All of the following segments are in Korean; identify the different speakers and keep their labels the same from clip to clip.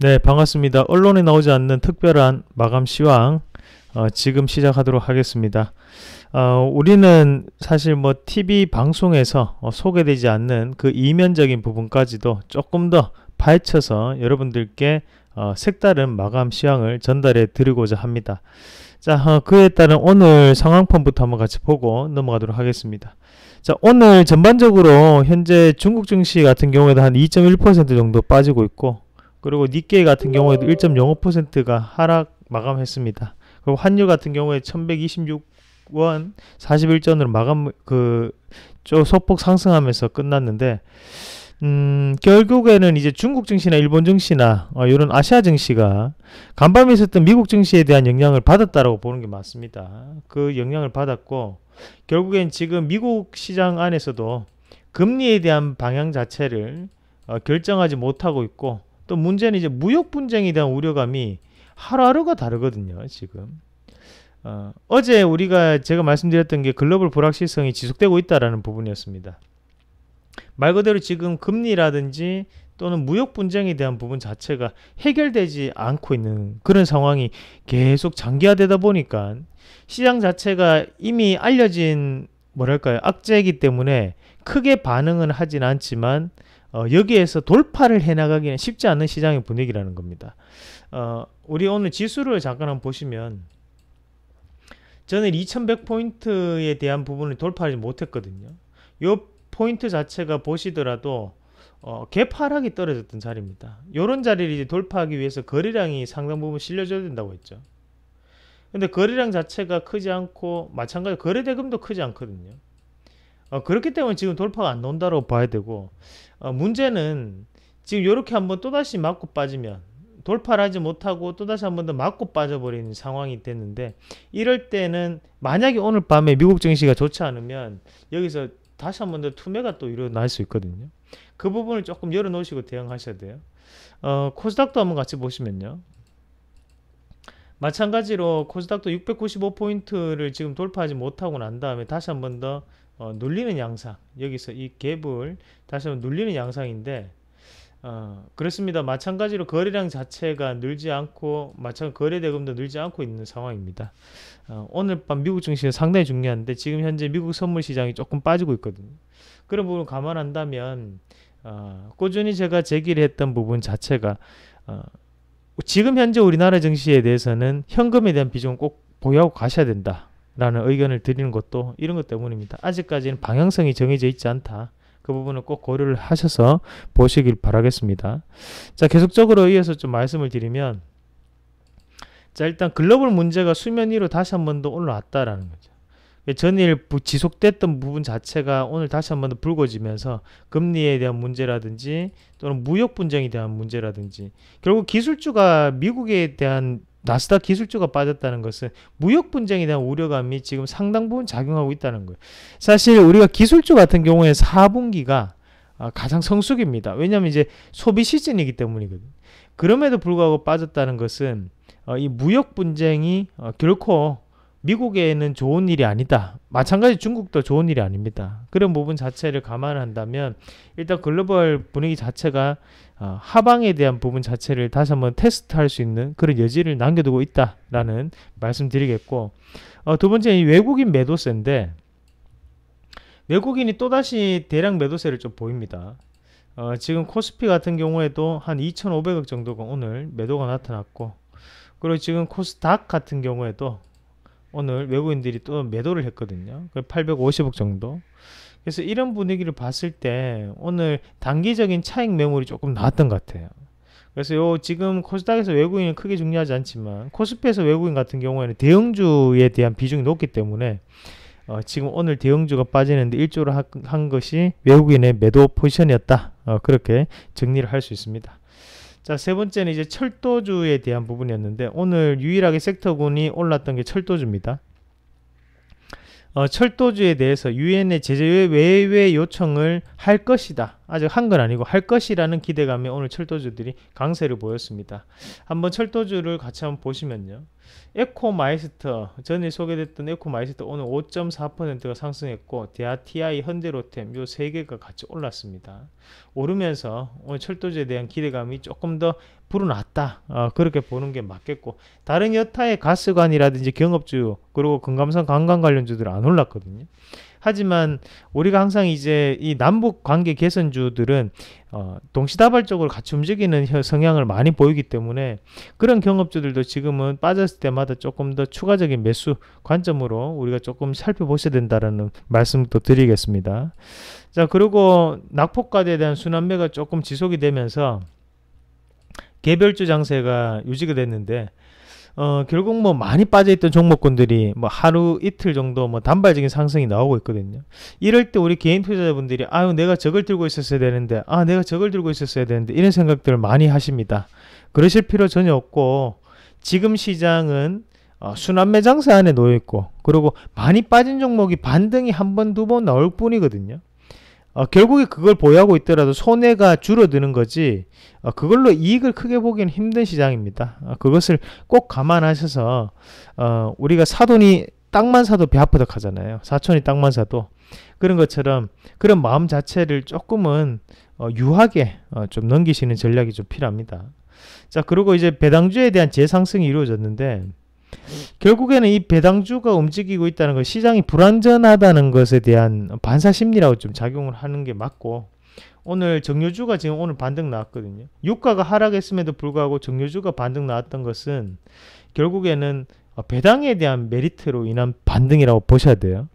Speaker 1: 네, 반갑습니다. 언론에 나오지 않는 특별한 마감 시황 어, 지금 시작하도록 하겠습니다. 어, 우리는 사실 뭐 TV 방송에서 어, 소개되지 않는 그 이면적인 부분까지도 조금 더 파헤쳐서 여러분들께 어, 색다른 마감 시황을 전달해 드리고자 합니다. 자, 어, 그에 따른 오늘 상황판부터 한번 같이 보고 넘어가도록 하겠습니다. 자, 오늘 전반적으로 현재 중국 증시 같은 경우에도 한 2.1% 정도 빠지고 있고 그리고 니케이 같은 경우에도 1.05%가 하락 마감했습니다. 그리고 환율 같은 경우에 1126원 41전으로 마감 그 소폭 상승하면서 끝났는데 음, 결국에는 이제 중국 증시나 일본 증시나 어, 이런 아시아 증시가 간밤에 있었던 미국 증시에 대한 영향을 받았다라고 보는 게 맞습니다. 그 영향을 받았고 결국엔 지금 미국 시장 안에서도 금리에 대한 방향 자체를 어, 결정하지 못하고 있고 또 문제는 이제 무역 분쟁에 대한 우려감이 하루하루가 다르거든요. 지금 어, 어제 우리가 제가 말씀드렸던 게 글로벌 불확실성이 지속되고 있다라는 부분이었습니다. 말 그대로 지금 금리라든지 또는 무역 분쟁에 대한 부분 자체가 해결되지 않고 있는 그런 상황이 계속 장기화되다 보니까 시장 자체가 이미 알려진 뭐랄까요 악재이기 때문에 크게 반응은 하진 않지만 어, 여기에서 돌파를 해나가기는 쉽지 않은 시장의 분위기라는 겁니다. 어, 우리 오늘 지수를 잠깐 한번 보시면 저는 2100포인트에 대한 부분을 돌파하지 못했거든요. 요 포인트 자체가 보시더라도 어, 개파락이 떨어졌던 자리입니다. 요런 자리를 이제 돌파하기 위해서 거래량이 상당 부분 실려줘야 된다고 했죠. 근데 거래량 자체가 크지 않고 마찬가지 거래 대금도 크지 않거든요. 어, 그렇기 때문에 지금 돌파가 안나다고 봐야 되고 어, 문제는 지금 이렇게 한번 또다시 맞고 빠지면 돌파를 하지 못하고 또다시 한 번 더 맞고 빠져버리는 상황이 됐는데 이럴 때는 만약에 오늘 밤에 미국 증시가 좋지 않으면 여기서 다시 한번 더 투매가 또 일어날 수 있거든요. 그 부분을 조금 열어놓으시고 대응하셔야 돼요. 어, 코스닥도 한번 같이 보시면요. 마찬가지로 코스닥도 695포인트를 지금 돌파하지 못하고 난 다음에 다시 한번더 어, 눌리는 양상 여기서 이 갭을 다시 한번 눌리는 양상인데 어, 그렇습니다. 마찬가지로 거래량 자체가 늘지 않고 마찬가지 거래 대금도 늘지 않고 있는 상황입니다. 어, 오늘 밤 미국 증시는 상당히 중요한데 지금 현재 미국 선물 시장이 조금 빠지고 있거든요. 그런 부분을 감안한다면 어, 꾸준히 제가 제기를 했던 부분 자체가 어, 지금 현재 우리나라 증시에 대해서는 현금에 대한 비중은 꼭 보유하고 가셔야 된다. 라는 의견을 드리는 것도 이런 것 때문입니다. 아직까지는 방향성이 정해져 있지 않다. 그 부분은 꼭 고려를 하셔서 보시길 바라겠습니다. 자, 계속적으로 이어서 좀 말씀을 드리면 자, 일단 글로벌 문제가 수면 위로 다시 한 번 더 올라왔다라는 거죠. 그 전일 지속됐던 부분 자체가 오늘 다시 한 번 더 불거지면서 금리에 대한 문제라든지 또는 무역 분쟁에 대한 문제라든지 결국 기술주가 미국에 대한 나스닥 기술주가 빠졌다는 것은 무역 분쟁에 대한 우려감이 지금 상당 부분 작용하고 있다는 거예요. 사실 우리가 기술주 같은 경우에 4분기가 아, 가장 성수입니다 왜냐하면 이제 소비 시즌이기 때문이거든 그럼에도 불구하고 빠졌다는 것은 어, 이 무역 분쟁이 어, 결코 미국에는 좋은 일이 아니다. 마찬가지 중국도 좋은 일이 아닙니다. 그런 부분 자체를 감안한다면 일단 글로벌 분위기 자체가 어, 하방에 대한 부분 자체를 다시 한번 테스트할 수 있는 그런 여지를 남겨두고 있다라는 말씀드리겠고 어, 두 번째는 외국인 매도세인데 외국인이 또다시 대량 매도세를 좀 보입니다. 어, 지금 코스피 같은 경우에도 한 2,500억 정도가 오늘 매도가 나타났고 그리고 지금 코스닥 같은 경우에도 오늘 외국인들이 또 매도를 했거든요. 850억 그 정도. 그래서 이런 분위기를 봤을 때 오늘 단기적인 차익 매물이 조금 나왔던 것 같아요. 그래서 요 지금 코스닥에서 외국인은 크게 중요하지 않지만 코스피에서 외국인 같은 경우에는 대형주에 대한 비중이 높기 때문에 어 지금 오늘 대형주가 빠지는데 1조를한 것이 외국인의 매도 포지션이었다. 어 그렇게 정리를 할 수 있습니다. 자, 세 번째는 이제 철도주에 대한 부분이었는데 오늘 유일하게 섹터군이 올랐던 게 철도주입니다. 어, 철도주에 대해서 유엔의 제재 외 요청을 할 것이다. 아직 한 건 아니고 할 것이라는 기대감에 오늘 철도주들이 강세를 보였습니다. 한번 철도주를 같이 한번 보시면요. 에코마이스터 전에 소개됐던 에코마이스터 오늘 5.4%가 상승했고 대아TI, 현대로템 요 세 개가 같이 올랐습니다. 오르면서 오늘 철도주에 대한 기대감이 조금 더 불어났다 어, 그렇게 보는 게 맞겠고 다른 여타의 가스관이라든지 경업주 그리고 금감산 관광 관련주들안 올랐거든요. 하지만 우리가 항상 이제 이 남북 관계 개선주들은 어, 동시다발적으로 같이 움직이는 성향을 많이 보이기 때문에 그런 경업주들도 지금은 빠졌을 때마다 조금 더 추가적인 매수 관점으로 우리가 조금 살펴보셔야 된다라는 말씀도 드리겠습니다. 자 그리고 낙폭과에 대한 순환매가 조금 지속이 되면서 개별주 장세가 유지가 됐는데 어, 결국 뭐 많이 빠져있던 종목군들이 뭐 하루 이틀 정도 뭐 단발적인 상승이 나오고 있거든요. 이럴 때 우리 개인 투자자분들이 아유 내가 저걸 들고 있었어야 되는데 아 내가 저걸 들고 있었어야 되는데 이런 생각들을 많이 하십니다. 그러실 필요 전혀 없고 지금 시장은 어, 순환매 장세 안에 놓여 있고 그리고 많이 빠진 종목이 반등이 한 번 두 번 나올 뿐이거든요. 어, 결국에 그걸 보유하고 있더라도 손해가 줄어드는 거지 어, 그걸로 이익을 크게 보기는 힘든 시장입니다. 어, 그것을 꼭 감안하셔서 어, 우리가 사돈이 땅만 사도 배 아프다 하잖아요. 사촌이 땅만 사도 그런 것처럼 그런 마음 자체를 조금은 어, 유하게 어, 좀 넘기시는 전략이 좀 필요합니다. 자 그리고 이제 배당주에 대한 재상승이 이루어졌는데 결국에는 이 배당주가 움직이고 있다는 건 시장이 불안전하다는 것에 대한 반사 심리라고 좀 작용을 하는 게 맞고 오늘 정유주가 지금 오늘 반등 나왔거든요. 유가가 하락했음에도 불구하고 정유주가 반등 나왔던 것은 결국에는 배당에 대한 메리트로 인한 반등이라고 보셔야 돼요.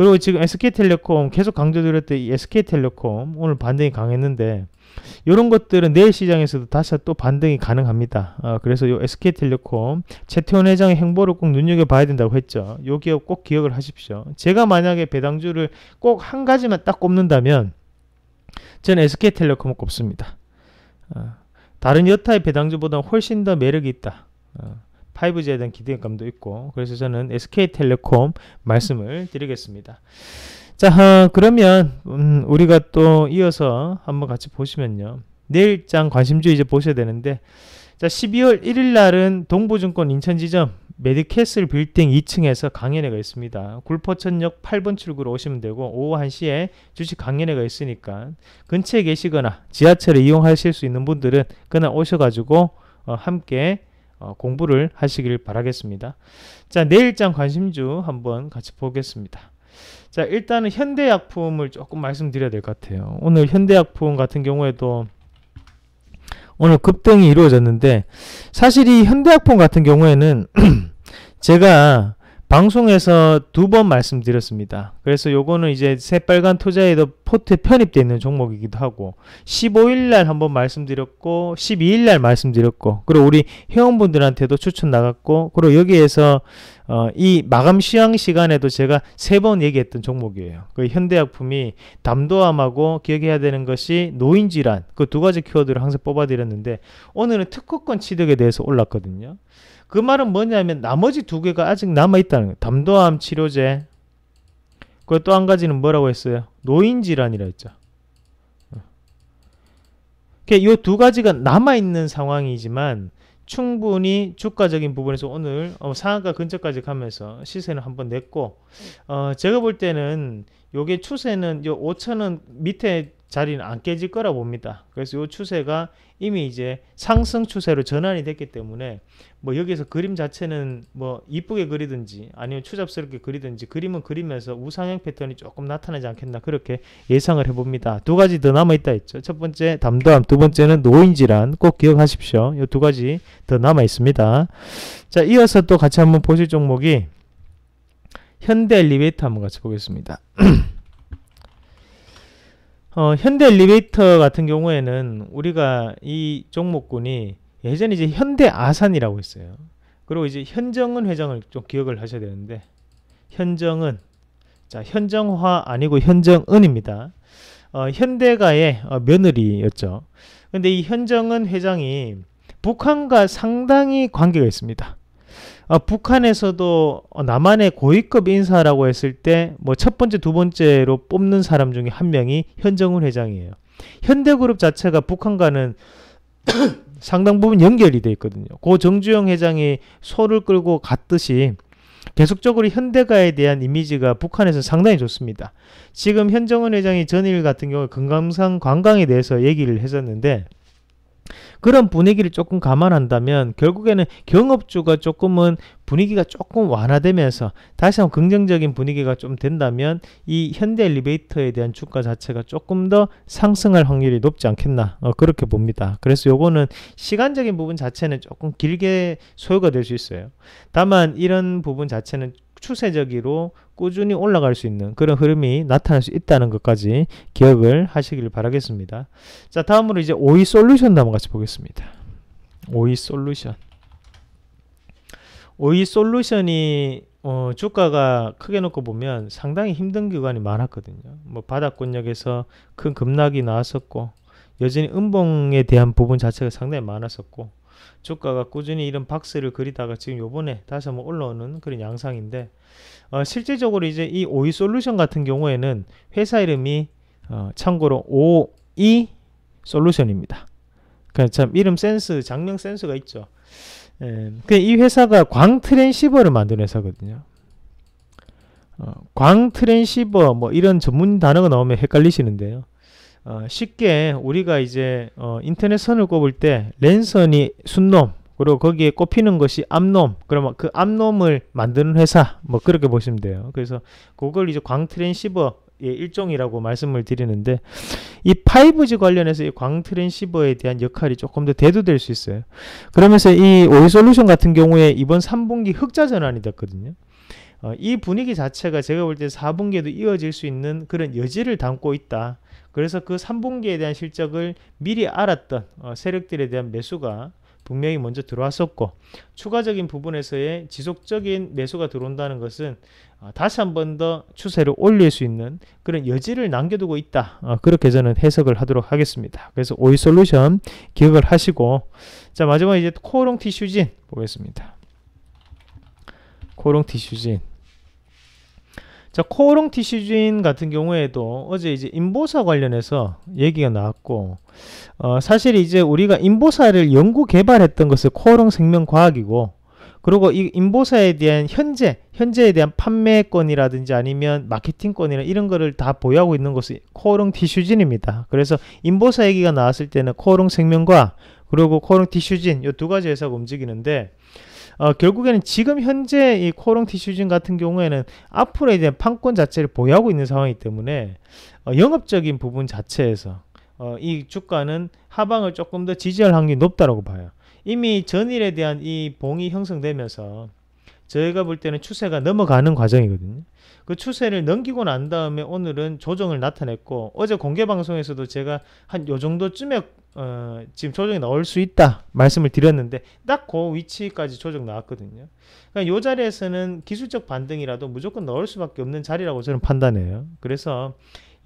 Speaker 1: 그리고 지금 SK텔레콤 계속 강조드렸던 이 SK텔레콤 오늘 반등이 강했는데 이런 것들은 내일 시장에서도 다시 또 반등이 가능합니다. 아, 그래서 이 SK텔레콤 최태원 회장의 행보를 꼭 눈여겨봐야 된다고 했죠. 요 기업 꼭 기억을 하십시오. 제가 만약에 배당주를 꼭 한 가지만 딱 꼽는다면 저는 SK텔레콤을 꼽습니다. 아, 다른 여타의 배당주보다 훨씬 더 매력이 있다. 아, 5G에 대한 기대감도 있고 그래서 저는 SK텔레콤 말씀을 드리겠습니다. 자 어, 그러면 음, 우리가 또 이어서 한번 같이 보시면요. 내일장 관심주 이제 보셔야 되는데 자 12월 1일 날은 동부증권 인천지점 메디캐슬 빌딩 2층에서 강연회가 있습니다. 굴포천역 8번 출구로 오시면 되고 오후 1시에 주식 강연회가 있으니까 근처에 계시거나 지하철을 이용하실 수 있는 분들은 그날 오셔가지고 어, 함께 어, 공부를 하시길 바라겠습니다. 자, 내일장 관심주 한번 같이 보겠습니다. 자, 일단은 현대약품을 조금 말씀드려야 될 것 같아요. 오늘 현대약품 같은 경우에도 오늘 급등이 이루어졌는데 사실 이 현대약품 같은 경우에는 제가 방송에서 두 번 말씀드렸습니다. 그래서 요거는 이제 새빨간 투자에도 포트에 편입되어 있는 종목이기도 하고 15일날 한 번 말씀드렸고 12일날 말씀드렸고 그리고 우리 회원분들한테도 추천 나갔고 그리고 여기에서 어, 이 마감 시황 시간에도 제가 세 번 얘기했던 종목이에요. 그 현대약품이 담도암하고 기억해야 되는 것이 노인질환 그 두 가지 키워드를 항상 뽑아드렸는데 오늘은 특허권 취득에 대해서 올랐거든요. 그 말은 뭐냐면 나머지 두 개가 아직 남아있다는 거예요. 담도암 치료제 그또한 가지는 뭐라고 했어요? 노인질환이라 했죠. 이두 그러니까 가지가 남아있는 상황이지만 충분히 주가적인 부분에서 오늘 어, 상한가 근처까지 가면서 시세는 한번 냈고 어, 제가 볼 때는 요게 추세는 요 5천원 밑에 자리는 안 깨질 거라 봅니다. 그래서 이 추세가 이미 이제 상승 추세로 전환이 됐기 때문에 뭐 여기서 그림 자체는 뭐 이쁘게 그리든지 아니면 추잡스럽게 그리든지 그림은 그리면서 우상향 패턴이 조금 나타나지 않겠나 그렇게 예상을 해봅니다. 두 가지 더 남아있다 했죠. 첫 번째 담담, 두 번째는 노인질환 꼭 기억하십시오. 이 두 가지 더 남아있습니다. 자 이어서 또 같이 한번 보실 종목이 현대 엘리베이터 한번 같이 보겠습니다. 어, 현대 엘리베이터 같은 경우에는 우리가 이 종목군이 예전에 이제 현대 아산이라고 있어요. 그리고 이제 현정은 회장을 좀 기억을 하셔야 되는데 현정은 자 현정화 아니고 현정은입니다. 어, 현대가의 어, 며느리였죠. 근데 이 현정은 회장이 북한과 상당히 관계가 있습니다. 아, 북한에서도 어, 남한의 고위급 인사라고 했을 때 뭐 첫 번째 두 번째로 뽑는 사람 중에 한 명이 현정훈 회장이에요. 현대그룹 자체가 북한과는 상당 부분 연결이 돼 있거든요. 고 정주영 회장이 소를 끌고 갔듯이 계속적으로 현대가에 대한 이미지가 북한에서 상당히 좋습니다. 지금 현정은 회장이 전일 같은 경우 금강산 관광에 대해서 얘기를 했었는데 그런 분위기를 조금 감안한다면 결국에는 경업주가 조금은 분위기가 조금 완화되면서 다시 한번 긍정적인 분위기가 좀 된다면 이 현대 엘리베이터에 대한 주가 자체가 조금 더 상승할 확률이 높지 않겠나 어, 그렇게 봅니다. 그래서 요거는 시간적인 부분 자체는 조금 길게 소요가 될 수 있어요. 다만 이런 부분 자체는 추세적으로 꾸준히 올라갈 수 있는 그런 흐름이 나타날 수 있다는 것까지 기억을 하시길 바라겠습니다. 자, 다음으로 이제 오이 솔루션 한번 같이 보겠습니다. 오이 솔루션. 오이 솔루션이 어, 주가가 크게 놓고 보면 상당히 힘든 기간이 많았거든요. 뭐 바닥권역에서 큰 급락이 나왔었고 여전히 음봉에 대한 부분 자체가 상당히 많았었고 주가가 꾸준히 이런 박스를 그리다가 지금 요번에 다시 한번 올라오는 그런 양상인데 어, 실제적으로 이제 이 오이 솔루션 같은 경우에는 회사 이름이 어, 참고로 오이 솔루션입니다. 그참 그러니까 이름 센스, 장명 센스가 있죠. 예, 그 이 회사가 광 트랜시버를 만든 회사거든요. 어, 광 트랜시버 뭐 이런 전문 단어가 나오면 헷갈리시는데요. 어, 쉽게 우리가 이제 어, 인터넷 선을 꼽을 때 랜선이 순놈, 그리고 거기에 꼽히는 것이 암놈 그러면 그 암놈을 만드는 회사 뭐 그렇게 보시면 돼요 그래서 그걸 이제 광트랜시버의 일종이라고 말씀을 드리는데 이 5G 관련해서 이 광트랜시버에 대한 역할이 조금 더 대두될 수 있어요 그러면서 이 오이솔루션 같은 경우에 이번 3분기 흑자 전환이 됐거든요 어, 이 분위기 자체가 제가 볼 때 4분기에도 이어질 수 있는 그런 여지를 담고 있다. 그래서 그 3분기에 대한 실적을 미리 알았던 어, 세력들에 대한 매수가 분명히 먼저 들어왔었고 추가적인 부분에서의 지속적인 매수가 들어온다는 것은 어, 다시 한 번 더 추세를 올릴 수 있는 그런 여지를 남겨두고 있다. 어, 그렇게 저는 해석을 하도록 하겠습니다. 그래서 오이 솔루션 기억을 하시고 자 마지막에 이제 코오롱 티슈진 보겠습니다. 코오롱 티슈진 자, 코오롱 티슈진 같은 경우에도 어제 이제 인보사 관련해서 얘기가 나왔고, 어, 사실 이제 우리가 인보사를 연구 개발했던 것을 코오롱 생명과학이고, 그리고 이 인보사에 대한 현재, 현재에 대한 판매권이라든지 아니면 마케팅권이나 이런 거를 다 보유하고 있는 것은 코오롱 티슈진입니다. 그래서 인보사 얘기가 나왔을 때는 코오롱 생명과 그리고 코오롱 티슈진 이 두 가지 회사가 움직이는데, 어, 결국에는 지금 현재 이 코롱 티슈진 같은 경우에는 앞으로에 대한 판권 자체를 보유하고 있는 상황이기 때문에 어, 영업적인 부분 자체에서 어, 이 주가는 하방을 조금 더 지지할 확률이 높다라고 봐요. 이미 전일에 대한 이 봉이 형성되면서 저희가 볼 때는 추세가 넘어가는 과정이거든요. 그 추세를 넘기고 난 다음에 오늘은 조정을 나타냈고 어제 공개 방송에서도 제가 한 요 정도쯤에 어, 지금 조정이 나올 수 있다 말씀을 드렸는데 딱 그 위치까지 조정 나왔거든요. 그러니까 요 자리에서는 기술적 반등이라도 무조건 넣을 수밖에 없는 자리라고 저는 판단해요. 그래서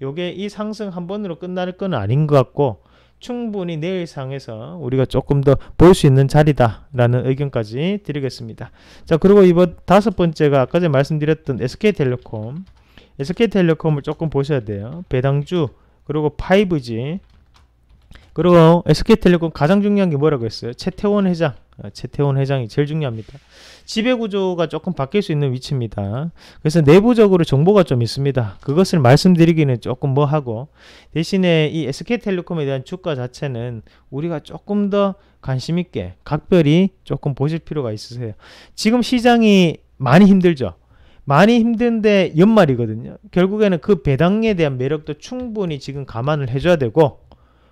Speaker 1: 요게 이 상승 한 번으로 끝날 건 아닌 것 같고 충분히 내일상에서 우리가 조금 더 볼 수 있는 자리다라는 의견까지 드리겠습니다. 자, 그리고 이번 다섯 번째가 아까 전에 말씀드렸던 SK텔레콤. SK텔레콤을 조금 보셔야 돼요. 배당주, 그리고 5G, 그리고 SK텔레콤 가장 중요한 게 뭐라고 했어요? 최태원 회장. 채태원 어, 회장이 제일 중요합니다. 지배구조가 조금 바뀔 수 있는 위치입니다. 그래서 내부적으로 정보가 좀 있습니다. 그것을 말씀드리기는 조금 뭐하고 대신에 이 SK텔레콤에 대한 주가 자체는 우리가 조금 더 관심 있게 각별히 조금 보실 필요가 있으세요. 지금 시장이 많이 힘들죠. 많이 힘든데 연말이거든요. 결국에는 그 배당에 대한 매력도 충분히 지금 감안을 해줘야 되고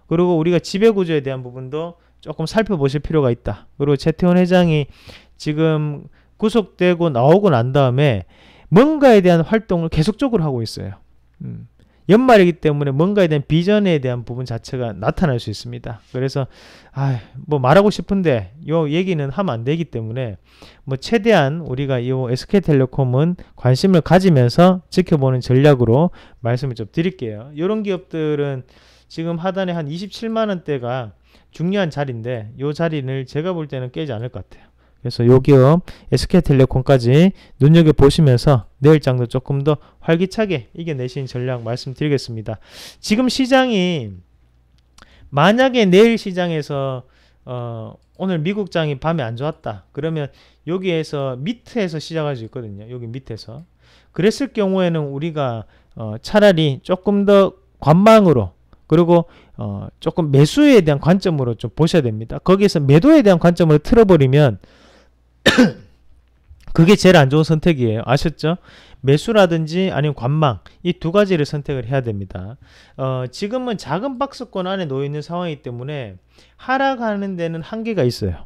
Speaker 1: 그리고 우리가 지배구조에 대한 부분도 조금 살펴보실 필요가 있다. 그리고 재태원 회장이 지금 구속되고 나오고 난 다음에 뭔가에 대한 활동을 계속적으로 하고 있어요. 음. 연말이기 때문에 뭔가에 대한 비전에 대한 부분 자체가 나타날 수 있습니다. 그래서 아, 뭐 말하고 싶은데 요 얘기는 하면 안 되기 때문에 뭐 최대한 우리가 이 SK텔레콤은 관심을 가지면서 지켜보는 전략으로 말씀을 좀 드릴게요. 이런 기업들은 지금 하단에 한 27만 원대가 중요한 자리인데 이 자리를 제가 볼 때는 깨지 않을 것 같아요. 그래서 요 기업 SK텔레콤까지 눈여겨보시면서 내일장도 조금 더 활기차게 이겨내신 전략 말씀드리겠습니다. 지금 시장이 만약에 내일 시장에서 어 오늘 미국장이 밤에 안 좋았다. 그러면 여기에서 밑에서 시작할 수 있거든요. 여기 밑에서. 그랬을 경우에는 우리가 어 차라리 조금 더 관망으로 그리고 어, 조금 매수에 대한 관점으로 좀 보셔야 됩니다. 거기에서 매도에 대한 관점을 틀어버리면 그게 제일 안 좋은 선택이에요. 아셨죠? 매수라든지 아니면 관망 이 두 가지를 선택을 해야 됩니다. 어, 지금은 작은 박스권 안에 놓여 있는 상황이기 때문에 하락하는 데는 한계가 있어요.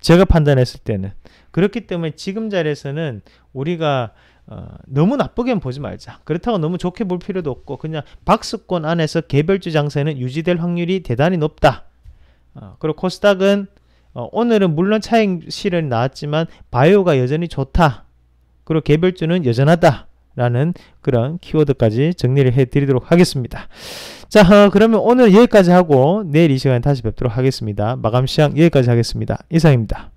Speaker 1: 제가 판단했을 때는 그렇기 때문에 지금 자리에서는 우리가 어, 너무 나쁘게 보지 말자. 그렇다고 너무 좋게 볼 필요도 없고 그냥 박스권 안에서 개별주 장세는 유지될 확률이 대단히 높다. 어, 그리고 코스닥은 어, 오늘은 물론 차익 실은 나왔지만 바이오가 여전히 좋다. 그리고 개별주는 여전하다. 라는 그런 키워드까지 정리를 해드리도록 하겠습니다. 자 어, 그러면 오늘 여기까지 하고 내일 이 시간에 다시 뵙도록 하겠습니다. 마감 시향 여기까지 하겠습니다. 이상입니다.